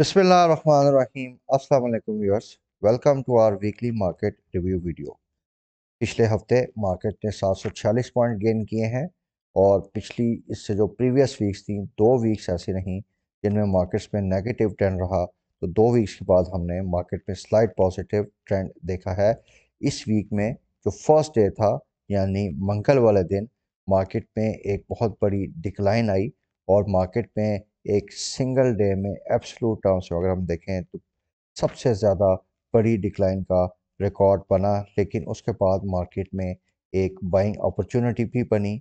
बिसमीम अल्लाम viewers welcome to our weekly market review video पिछले हफ्ते मार्केट ने 746 पॉइंट गेन किए हैं और पिछली इससे जो प्रीवियस वीक्स थी दो वीक्स ऐसी रहीं जिनमें मार्केट्स में नेगेटिव ट्रेंड रहा तो दो वीक्स के बाद हमने मार्केट में स्लाइड पॉजिटिव ट्रेंड देखा है इस वीक में जो फर्स्ट डे था यानी मंगल वाले दिन मार्केट में एक बहुत बड़ी डिक्लाइन आई और मार्केट में एक सिंगल डे में एब्सलूट टर्म्स में अगर हम देखें तो सबसे ज़्यादा बड़ी डिक्लाइन का रिकॉर्ड बना लेकिन उसके बाद मार्केट में एक बाइंग अपॉर्चुनिटी भी बनी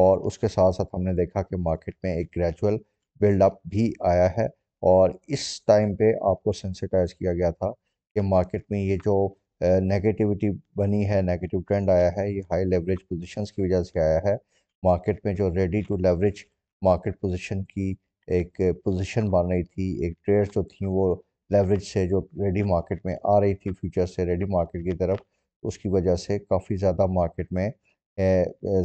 और उसके साथ साथ हमने देखा कि मार्केट में एक ग्रेजुअल बिल्डअप भी आया है और इस टाइम पे आपको सेंसिटाइज किया गया था कि मार्केट में ये जो नेगेटिविटी बनी है नेगेटिव ट्रेंड आया है ये हाई लेवरेज पोजीशंस की वजह से आया है मार्केट में जो ready to leverage market position की एक पोजीशन बन रही थी एक ट्रेड्स जो थी वो लेवरेज से जो रेडी मार्केट में आ रही थी फ्यूचर से रेडी मार्केट की तरफ उसकी वजह से काफ़ी ज़्यादा मार्केट में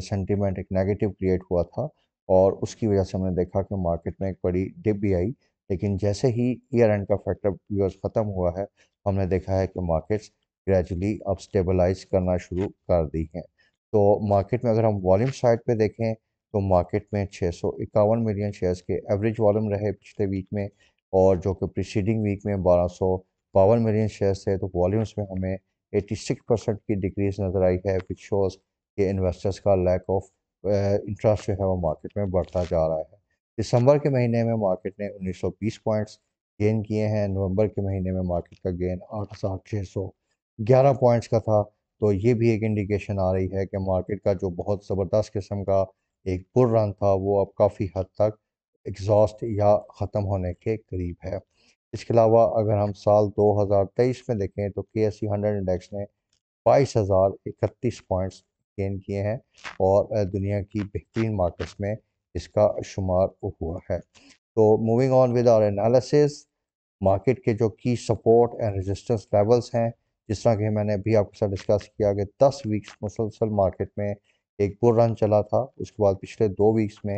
सेंटिमेंट एक नेगेटिव क्रिएट हुआ था और उसकी वजह से हमने देखा कि मार्केट में एक बड़ी डिप भी आई लेकिन जैसे ही ईयर एंड का फैक्टर व्यूअर्स ख़त्म हुआ है तो हमने देखा है कि मार्केट्स ग्रेजुअली अब स्टेबलाइज करना शुरू कर दी हैं तो मार्केट में अगर हम वॉल्यूम साइड पे देखें तो मार्केट में छः सौ इक्यावन मिलियन शेयर्स के एवरेज वॉल्यूम रहे पिछले वीक में और जो कि प्रीसीडिंग वीक में बारह सौ बावन मिलियन शेयर्स थे तो वॉल्यूम्स में हमें एट्टी सिक्स परसेंट की डिक्रीज नज़र आई है विच शोज़ के इन्वेस्टर्स का लैक ऑफ इंटरेस्ट जो है वो मार्केट में बढ़ता जा रहा है दिसंबर के महीने में मार्केट ने उन्नीस सौ बीस पॉइंट्स गेन किए हैं नवंबर के महीने में मार्केट का गेन आठ हज़ार छः सौ ग्यारह पॉइंट्स का था तो ये भी एक इंडिकेशन आ रही है कि मार्केट का जो बहुत ज़बरदस्त किस्म का एक रंग था वो अब काफ़ी हद तक एग्जॉस्ट या ख़त्म होने के करीब है इसके अलावा अगर हम साल 2023 में देखें तो के एस सी हंड्रेड इंडेक्स ने बाईस हज़ार इकतीस पॉइंट्स गेन किए हैं और दुनिया की बेहतरीन मार्केट्स में इसका शुमार हुआ है तो moving on with our analysis market के जो की सपोर्ट एंड रेजिस्टेंस लेवल्स हैं जिस तरह के मैंने अभी आपके साथ डिस्कस किया कि 10 वीक्स मुसलसल मार्केट में एक बुर रन चला था उसके बाद पिछले दो वीक्स में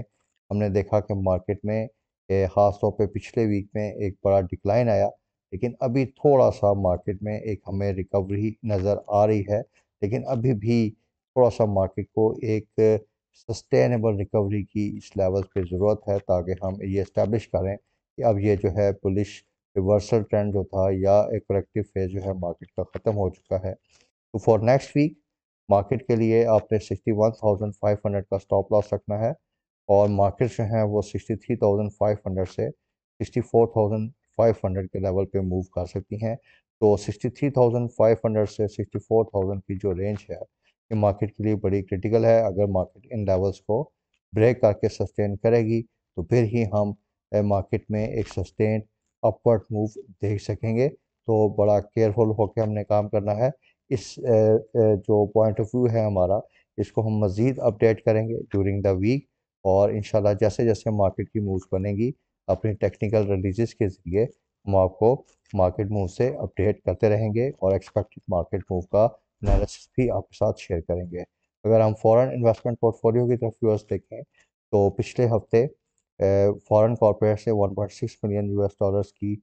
हमने देखा कि मार्केट में ख़ासतौर पर पिछले वीक में एक बड़ा डिक्लाइन आया लेकिन अभी थोड़ा सा मार्केट में एक हमें रिकवरी नज़र आ रही है लेकिन अभी भी थोड़ा सा मार्केट को एक सस्टेनेबल रिकवरी की इस लेवल पे ज़रूरत है ताकि हम ये इस्टेब्लिश करें कि अब ये जो है पुलिस रिवर्सल ट्रेंड जो था या एक करेक्टिव फेज जो है मार्केट का ख़त्म हो चुका है तो फॉर नेक्स्ट वीक मार्केट के लिए आपने 61,500 का स्टॉप लॉस रखना है और मार्केट जो हैं वो 63,500 से 64,500 के लेवल पे मूव कर सकती हैं तो 63,500 से 64,000 की जो रेंज है ये मार्केट के लिए बड़ी क्रिटिकल है अगर मार्केट इन लेवल्स को ब्रेक करके सस्टेन करेगी तो फिर ही हम मार्केट में एक सस्टेन अपवर्ड मूव देख सकेंगे तो बड़ा केयरफुल होकर हमने काम करना है इस जो पॉइंट ऑफ व्यू है हमारा इसको हम मज़ीद अपडेट करेंगे ड्यूरिंग द वीक और इन जैसे जैसे मार्केट की मूव बनेगी अपनी टेक्निकल रिलीज के ज़रिए हम आपको मार्केट मूव से अपडेट करते रहेंगे और एक्सपेक्टेड मार्केट मूव का एनालिसिस भी आपके साथ शेयर करेंगे अगर हम फॉरेन इन्वेस्टमेंट पोर्टफोलियो की तरफ व्यूअर्स देखें तो पिछले हफ्ते फॉरेन कॉरपोरेट से 1.6 मिलियन यूएस डॉलर्स की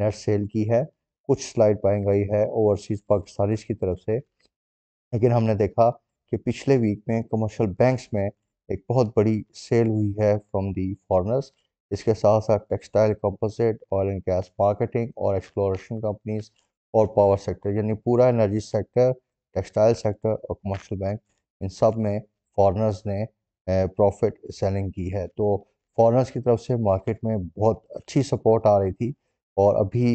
नेट सेल की है कुछ स्लाइड पाई गई है ओवरसीज़ पाकिस्तानीज की तरफ से लेकिन हमने देखा कि पिछले वीक में कमर्शियल बैंक्स में एक बहुत बड़ी सेल हुई है फ्रॉम दी फॉरनर्स इसके साथ साथ textile composite oil and gas marketing और एक्सप्लोरेशन कंपनीज और पावर सेक्टर यानी पूरा एनर्जी सेक्टर टेक्सटाइल सेक्टर और कमर्शियल बैंक इन सब में फॉरनर्स ने प्रॉफिट सेलिंग की है तो फॉरनर्स की तरफ से मार्केट में बहुत अच्छी सपोर्ट आ रही थी और अभी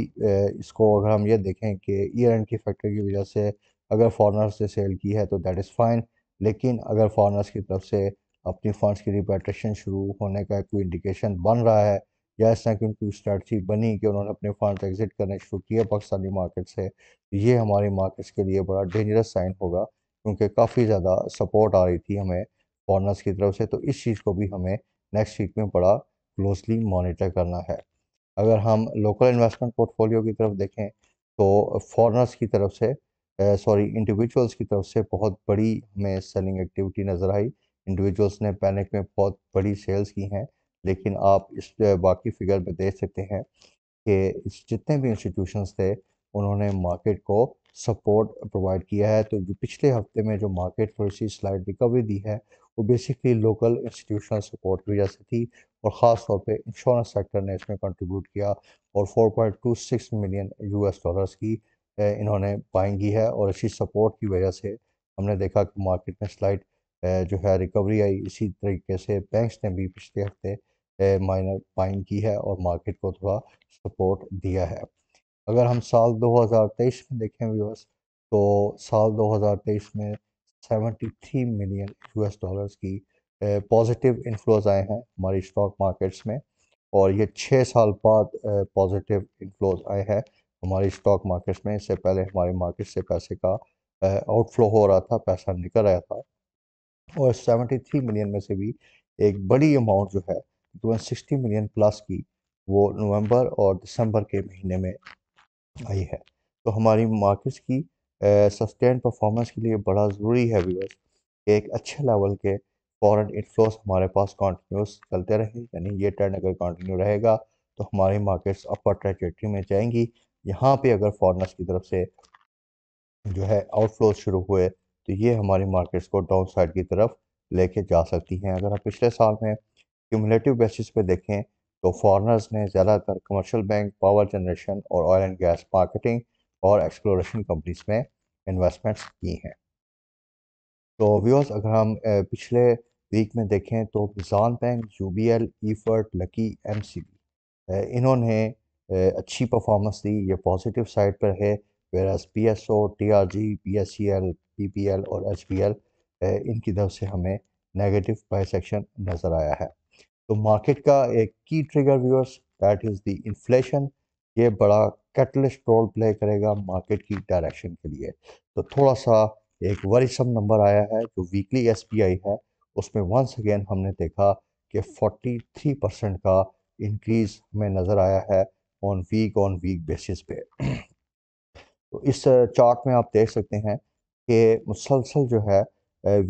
इसको अगर हम ये देखें कि ईयर एंड की फैक्टर की वजह से अगर फॉरनर्स ने सेल की है तो दैट इज़ फाइन लेकिन अगर फॉरनर्स की तरफ से अपनी फंड्स की रिपेट्रेशन शुरू होने का कोई इंडिकेशन बन रहा है या इस तरह की उनकी स्ट्रैटी बनी कि उन्होंने अपने फंड एग्जिट करने शुरू किए पाकिस्तानी मार्केट से ये हमारी मार्केट्स के लिए बड़ा डेंजरस साइन होगा क्योंकि काफ़ी ज़्यादा सपोर्ट आ रही थी हमें फॉरनर्स की तरफ से तो इस चीज़ को भी हमें नेक्स्ट वीक में बड़ा क्लोजली मॉनिटर करना है अगर हम लोकल इन्वेस्टमेंट पोर्टफोलियो की तरफ देखें तो फॉरनर्स की तरफ से सॉरी इंडिविजुअल्स की तरफ से बहुत बड़ी हमें सेलिंग एक्टिविटी नज़र आई इंडिविजुअल्स ने पैनिक में बहुत बड़ी सेल्स की हैं लेकिन आप इस बाकी फिगर में देख सकते हैं कि जितने भी इंस्टीट्यूशंस थे उन्होंने मार्केट को सपोर्ट प्रोवाइड किया है तो जो पिछले हफ्ते में जो मार्केट थोड़ी सी स्लाइड रिकवरी दी है वो बेसिकली लोकल इंस्टीट्यूशनल सपोर्ट की वजह से थी और ख़ास तौर पे इंश्योरेंस सेक्टर ने इसमें कंट्रीब्यूट किया और 4.26 मिलियन यूएस डॉलर्स की इन्होंने बाइंग की है और इसी सपोर्ट की वजह से हमने देखा कि मार्केट में स्लाइड जो है रिकवरी आई इसी तरीके से बैंक्स ने भी पिछले हफ्ते माइनर बाइंग की है और मार्केट को थोड़ा सपोर्ट दिया है अगर हम साल 2023 में देखें व्यूअर्स तो साल 2023 में 73 मिलियन यूएस डॉलर्स की पॉजिटिव इन्फ्लोज आए हैं हमारी स्टॉक मार्केट्स में और ये छः साल बाद पॉजिटिव इन्फ्लोज आए हैं हमारी स्टॉक मार्केट्स में इससे पहले हमारे मार्केट से पैसे का आउटफ्लो हो रहा था पैसा निकल रहा था और 73 मिलियन में से भी एक बड़ी अमाउंट जो है तकरीबन सिक्सटी मिलियन प्लस की वो नवंबर और दिसंबर के महीने में आई है तो हमारी मार्केट्स की सस्टेन परफॉर्मेंस के लिए बड़ा ज़रूरी है व्यूअर्स कि एक अच्छे लेवल के फॉरेन इनफ्लोस हमारे पास कॉन्टीन्यूस चलते रहे यानी ये ट्रेंड अगर कंटिन्यू रहेगा तो हमारी मार्केट्स अपर ट्रेजेक्ट्री में जाएंगी यहाँ पे अगर फॉरनर्स की तरफ से जो है आउटफ्लो शुरू हुए तो ये हमारी मार्केट्स को डाउन साइड की तरफ लेके जा सकती हैं अगर आप पिछले साल में क्यूमलेटिव बेसिस पे देखें तो फॉरनर्स ने ज़्यादातर कमर्शियल बैंक पावर जनरेशन और ऑयल एंड गैस मार्केटिंग और एक्सप्लोरेशन कंपनीज में इन्वेस्टमेंट्स की हैं तो व्यूअर्स अगर हम पिछले वीक में देखें तो किसान bank U B L EFERT Lucky M C B इन्होंने अच्छी परफॉर्मेंस दी ये पॉजिटिव साइड पर है versus P S O T R G P S C L P P L और एच पी एल इनकी तरफ से हमें नेगेटिव प्राइस एक्शन नज़र आया है तो मार्केट का एक key trigger viewers that is the inflation ये बड़ा कैटलिस्ट रोल प्ले करेगा मार्केट की डायरेक्शन के लिए तो थोड़ा सा एक वरिसम नंबर आया है जो वीकली एसपीआई है उसमें वंस अगेन हमने देखा कि 43 परसेंट का इंक्रीज हमें नज़र आया है on week on week basis पे तो इस चार्ट में आप देख सकते हैं कि मुसलसल जो है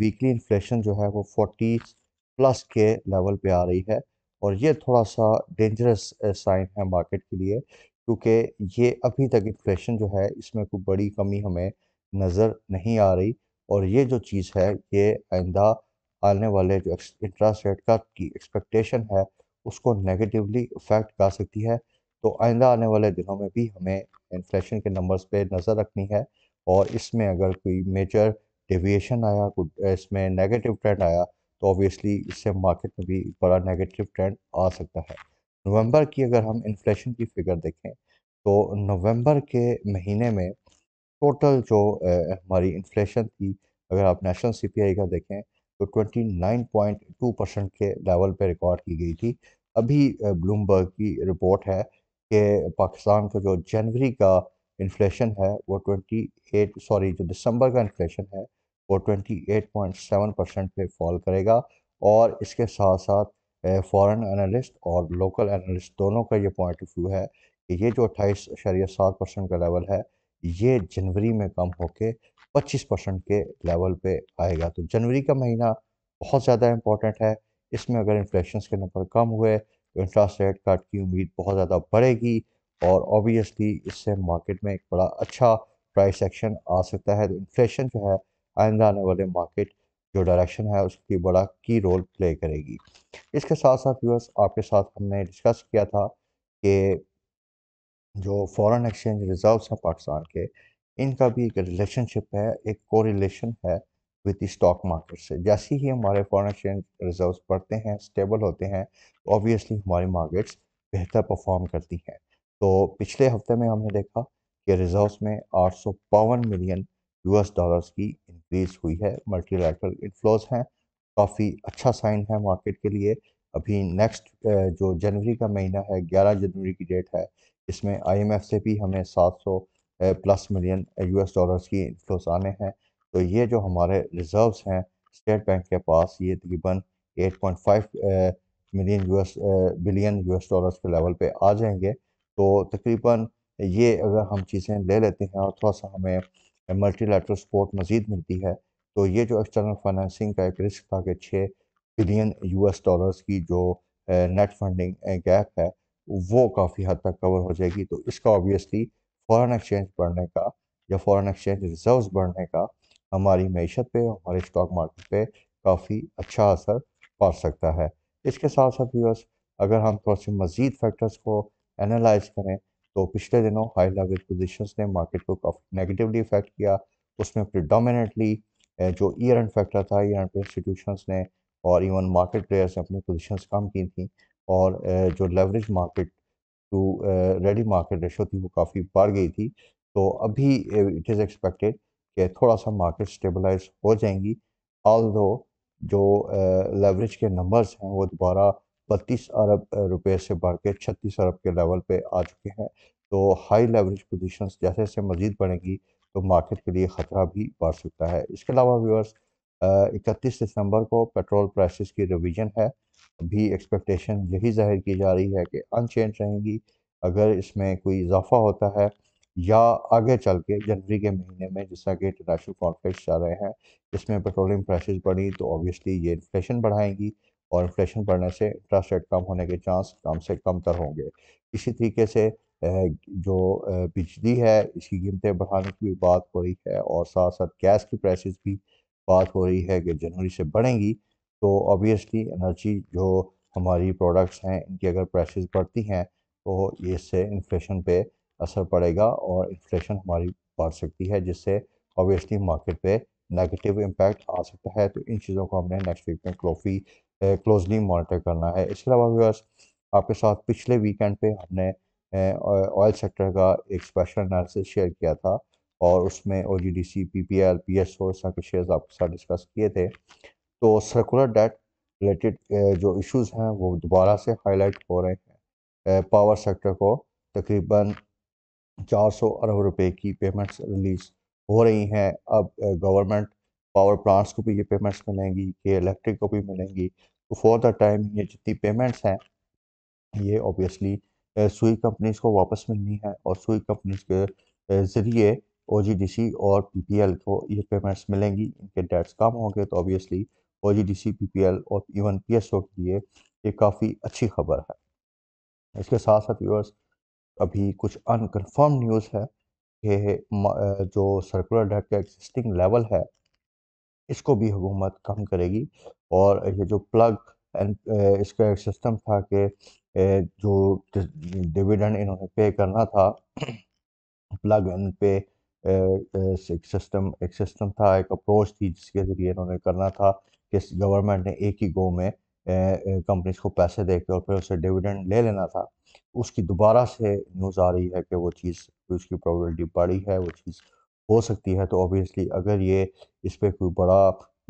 वीकली इन्फ्लेशन जो है वो 40 प्लस के लेवल पे आ रही है और ये थोड़ा सा डेंजरस साइन है मार्केट के लिए क्योंकि ये अभी तक इन्फ्लेशन जो है इसमें कोई बड़ी कमी हमें नज़र नहीं आ रही और ये जो चीज़ है ये आइंदा आने वाले जो इंटरेस्ट रेट कट की एक्सपेक्टेशन है उसको नेगेटिवली इफ़ेक्ट कर सकती है तो आइंदा आने वाले दिनों में भी हमें इन्फ्लेशन के नंबर्स पे नज़र रखनी है और इसमें अगर कोई मेजर डेविएशन आया कोई इसमें नेगेटिव ट्रेंड आया तो ऑब्वियसली इससे मार्केट में भी बड़ा नेगेटिव ट्रेंड आ सकता है नवंबर की अगर हम इन्फ्लेशन की फिगर देखें तो नवंबर के महीने में टोटल जो हमारी इन्फ्लेशन थी अगर आप नेशनल सीपीआई का देखें तो 29.2 परसेंट के लेवल पे रिकॉर्ड की गई थी अभी ब्लूमबर्ग की रिपोर्ट है कि पाकिस्तान का जो जनवरी का इन्फ्लेशन है वो 28 सॉरी जो दिसंबर का इन्फ्लेशन है वो 28.7 परसेंट पे फॉल करेगा और इसके साथ साथ फॉरेन एनालिस्ट और लोकल एनालिस्ट दोनों का ये पॉइंट ऑफ व्यू है कि ये जो अट्ठाईस शरीय सात परसेंट का लेवल है ये जनवरी में कम होके पच्चीस परसेंट के लेवल पे आएगा तो जनवरी का महीना बहुत ज़्यादा इम्पॉर्टेंट है इसमें अगर इन्फ्लेशन के नंबर कम हुए तो इंटरेस्ट रेट कट की उम्मीद बहुत ज़्यादा बढ़ेगी और ऑबियसली इससे मार्केट में एक बड़ा अच्छा प्राइस एक्शन आ सकता है तो इन्फ्लेशन जो है आइंदा आने वाले मार्केट जो डायरेक्शन है उसकी बड़ा की रोल प्ले करेगी इसके साथ साथ व्यूअर्स आपके साथ हमने डिस्कस किया था कि जो फॉरेन एक्सचेंज रिजर्व्स हैं पाकिस्तान के इनका भी एक रिलेशनशिप है एक कोरिलेशन है विद द स्टॉक मार्केट से जैसे ही हमारे फॉरेन एक्सचेंज रिजर्व्स बढ़ते हैं स्टेबल होते हैं तो ऑब्वियसली हमारी मार्केट्स बेहतर परफॉर्म करती हैं तो पिछले हफ्ते में हमने देखा कि रिजर्व्स में आठ मिलियन यूएस डॉलर्स की इंक्रीज हुई है मल्टीलेटरल इनफ्लोज हैं काफ़ी अच्छा साइन है मार्केट के लिए अभी नेक्स्ट जो जनवरी का महीना है 11 जनवरी की डेट है इसमें आईएमएफ से भी हमें 700 प्लस मिलियन यूएस डॉलर्स की इनफ्लोस आने हैं तो ये जो हमारे रिजर्व्स हैं स्टेट बैंक के पास ये तकरीबन 8.5 million US billion US dollars के लेवल पे आ जाएंगे तो तकरीबन ये अगर हम चीज़ें ले लेते हैं और थोड़ा सा हमें मल्टीलेटरल सपोर्ट मज़ीद मिलती है तो ये जो एक्सटर्नल फाइनेंसिंग का एक रिस्क था कि छः बिलियन यूएस डॉलर्स की जो नेट फंडिंग गैप है वो काफ़ी हद तक कवर हो जाएगी तो इसका ऑब्वियसली फ़ॉरेन एक्सचेंज बढ़ने का या फ़ॉरेन एक्सचेंज रिजर्व्स बढ़ने का हमारी मीशत पे हमारे स्टॉक मार्केट पे काफ़ी अच्छा असर पड़ सकता है इसके साथ साथ व्यूअर्स अगर हम थोड़ा से मज़ीद फैक्टर्स को एनालाइज करें तो पिछले दिनों हाई लेवल पोजिशन ने मार्केट को काफ़ी नेगेटिवली इफेक्ट किया उसमें प्रिडामिनेटली जो ईयर एंड फैक्टर था ईयर एंड इंस्टीट्यूशन इंस्टीट्यूशंस ने और इवन मार्केट प्लेयर्स ने अपनी पोजीशंस कम की थी और जो leverage market to ready market ratio थी वो काफ़ी बढ़ गई थी तो अभी इट इज़ एक्सपेक्टेड कि थोड़ा सा मार्केट स्टेबलाइज हो जाएंगी ऑल जो लेवरेज के नंबर्स हैं वो दोबारा बत्तीस अरब रुपए से बढ़ के छत्तीस अरब के लेवल पे आ चुके हैं तो हाई लेवरेज पोजीशंस जैसे जैसे मज़ीद बढ़ेंगी तो मार्केट के लिए ख़तरा भी बढ़ सकता है इसके अलावा व्यूअर्स इकतीस दिसंबर को पेट्रोल प्राइसेस की रिवीजन है भी एक्सपेक्टेशन यही जाहिर की जा रही है कि अनचेंज रहेंगी अगर इसमें कोई इजाफा होता है या आगे चल के जनवरी के महीने में जैसा कि इंटरनेशनल कॉन्फ्लिक्ट चल रहे हैं इसमें पेट्रोलियम प्राइसेस बढ़ी तो ऑब्वियसली ये इन्फ्लेशन बढ़ाएंगी और इन्फ्लेशन बढ़ने से इंटरेस्ट रेट कम होने के चांस कम से कम तर होंगे इसी तरीके से जो बिजली है इसकी कीमतें बढ़ाने की भी बात हो रही है और साथ साथ गैस की प्राइसेस भी बात हो रही है कि जनवरी से बढ़ेंगी तो ऑबियसली एनर्जी जो हमारी प्रोडक्ट्स हैं इनकी अगर प्राइसेस बढ़ती हैं तो इससे इन्फ्लेशन पे असर पड़ेगा और इन्फ्लेशन हमारी बढ़ सकती है जिससे ऑब्वियसली मार्केट पर नेगेटिव इम्पैक्ट आ सकता है तो इन चीज़ों को हमने नेक्स्ट वीक में क्लोफी क्लोजली मॉनिटर करना है इसके अलावा व्यवर्स आपके साथ पिछले वीकेंड पे हमने ऑयल सेक्टर का एक स्पेशल एनालिसिस शेयर किया था और उसमें O G D C P P L P S O के शेयर्स आपके साथ डिस्कस किए थे तो सर्कुलर डेट रिलेटेड जो इश्यूज हैं वो दोबारा से हाईलाइट हो रहे हैं पावर सेक्टर को तकरीबन 400 अरब रुपए की पेमेंट्स रिलीज हो रही हैं अब गवर्नमेंट पावर प्लांट्स को भी ये पेमेंट्स मिलेंगी के इलेक्ट्रिक को भी मिलेंगी तो फॉर द टाइम ये जितनी पेमेंट्स हैं ये ऑब्वियसली सुई कंपनीज को वापस मिलनी है और सुई कंपनीज के ज़रिए ओ और पी को ये पेमेंट्स मिलेंगी इनके डेट्स कम होंगे तो ऑबियसली ओ जी और इवन पी के लिए ये काफ़ी अच्छी खबर है इसके साथ साथ व्यूअर्स अभी कुछ अनकन्फर्म न्यूज़ है कि जो सर्कुलर डेट का एग्जिस्टिंग लेवल है इसको भी हुकूमत कम करेगी और ये जो प्लग एंड इसका एक सिस्टम था कि जो डिविडेंड इन्होंने पे करना था प्लग इन पे एक सिस्टम एक सिस्टम था एक अप्रोच थी जिसके ज़रिए इन्होंने करना था कि गवर्नमेंट ने एक ही गो में कंपनीज को पैसे दे के और फिर उसे डिविडेंड ले लेना था उसकी दोबारा से न्यूज़ आ रही है कि वो चीज़ उसकी प्रोबेबिलिटी बढ़ी है वो चीज़ हो सकती है तो ऑब्वियसली अगर ये इस पर कोई बड़ा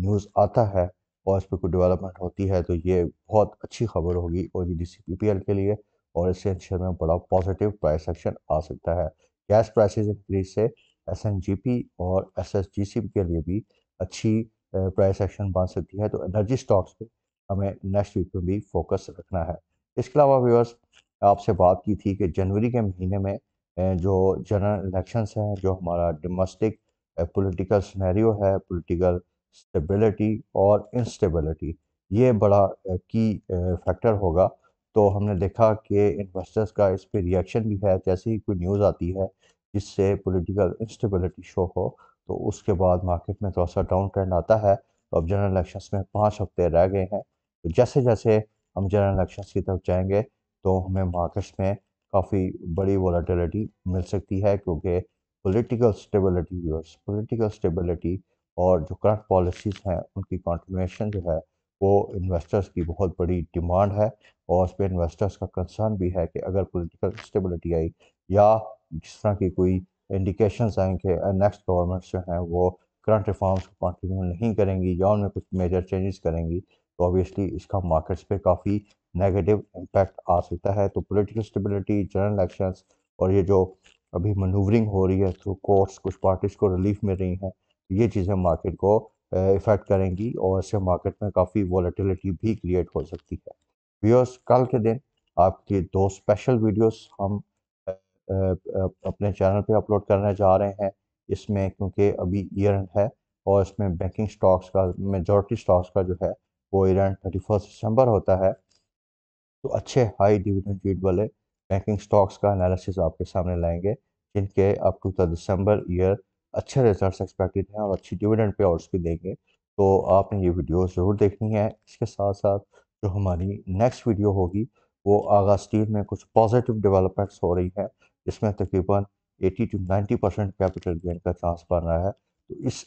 न्यूज़ आता है कोई डेवलपमेंट होती है तो ये बहुत अच्छी खबर होगी O G D C P P L के लिए और इससे शेयर में बड़ा पॉजिटिव प्राइस एक्शन आ सकता है गैस प्राइसेस इंक्रीज से एस एन जी पी और एस एस जी सी के लिए भी अच्छी प्राइस एक्शन बन सकती है तो एनर्जी स्टॉक्स पे हमें नेक्स्ट वीक में भी फोकस रखना है इसके अलावा व्यूअर्स आपसे बात की थी कि जनवरी के महीने में जो जनरल इलेक्शंस हैं जो हमारा डोमेस्टिक पॉलिटिकल सिनेरियो है पॉलिटिकल स्टेबिलिटी और इंस्टेबिलिटी ये बड़ा की फैक्टर होगा तो हमने देखा कि इन्वेस्टर्स का इस पर रिएक्शन भी है जैसे ही कोई न्यूज़ आती है जिससे पॉलिटिकल इंस्टेबिलिटी शो हो तो उसके बाद मार्केट में थोड़ा सा डाउन ट्रेंड आता है तो अब जनरल इलेक्शन में पाँच हफ्ते रह गए हैं तो जैसे जैसे हम जनरल इलेक्शन की तरफ जाएंगे तो हमें मार्केट्स में काफ़ी बड़ी वॉलीटिलिटी मिल सकती है क्योंकि पोलिटिकल स्टेबिलिटी पोलिटिकल स्टेबिलिटी और जो करंट पॉलिसीज़ हैं उनकी कंटिन्यूएशन जो है वो इन्वेस्टर्स की बहुत बड़ी डिमांड है और उस पर इन्वेस्टर्स का कंसर्न भी है कि अगर पॉलिटिकल स्टेबिलिटी आई या जिस तरह की कोई इंडिकेशन आएँ कि नेक्स्ट गवर्नमेंट्स जो हैं वो करंट रिफॉर्म्स को कंटिन्यू नहीं करेंगी या उनमें कुछ मेजर चेंजेस करेंगी तो ऑबियसली इसका मार्केट्स पे काफ़ी नेगेटिव इम्पेक्ट आ सकता है तो पॉलिटिकल स्टेबिलिटी जनरल इलेक्शंस और ये जो अभी मनूवरिंग हो रही है थ्रू तो कोर्ट्स कुछ पार्टीज़ को रिलीफ मिल रही हैं ये चीज़ें मार्केट को इफ़ेक्ट करेंगी और इससे मार्केट में काफ़ी वॉलेटिलिटी भी क्रिएट हो सकती है व्यूअर्स कल के दिन आपके दो स्पेशल वीडियोस हम अपने चैनल पे अपलोड करने जा रहे हैं इसमें क्योंकि अभी ईयर एंड है और इसमें बैंकिंग स्टॉक्स का मेजॉरिटी स्टॉक्स का जो है वो year end thirty first December होता है तो अच्छे हाई डिविडेंड यील्ड वाले बैंकिंग स्टॉक्स का एनालिसिस आपके सामने लाएंगे जिनके up to the December year अच्छे रिजल्ट्स एक्सपेक्टेड हैं और अच्छी डिविडेंड पे आउट्स भी देंगे तो आपने ये वीडियो ज़रूर देखनी है इसके साथ साथ जो हमारी नेक्स्ट वीडियो होगी वो आगा स्टील में कुछ पॉजिटिव डेवलपमेंट्स हो रही है इसमें तकरीबन 80 टू 90 परसेंट कैपिटल गेन का चांस बन रहा है तो इस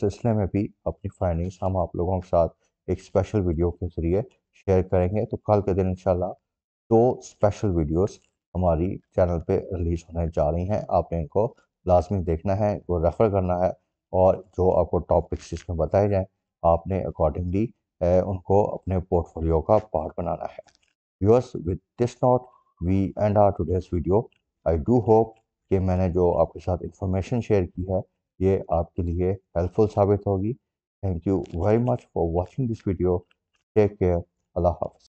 सिलसिले में भी अपनी फाइंडिंग्स हम आप लोगों के साथ एक स्पेशल वीडियो के ज़रिए शेयर करेंगे तो कल के दिन इंशाल्लाह दो स्पेशल वीडियोस हमारी चैनल पे रिलीज़ होने जा रही हैं आपने इनको लाजमी देखना है वो रेफ़र करना है और जो आपको टॉपिक्स इसमें बताए जाएँ आपने अकॉर्डिंगली उनको अपने पोर्टफोलियो का पार्ट बनाना है viewers with this note we end our today's video I do hope कि मैंने जो आपके साथ इंफॉर्मेशन शेयर की है ये आपके लिए हेल्पफुल साबित होगी thank you very much for watching this video take care अल्लाह हाफ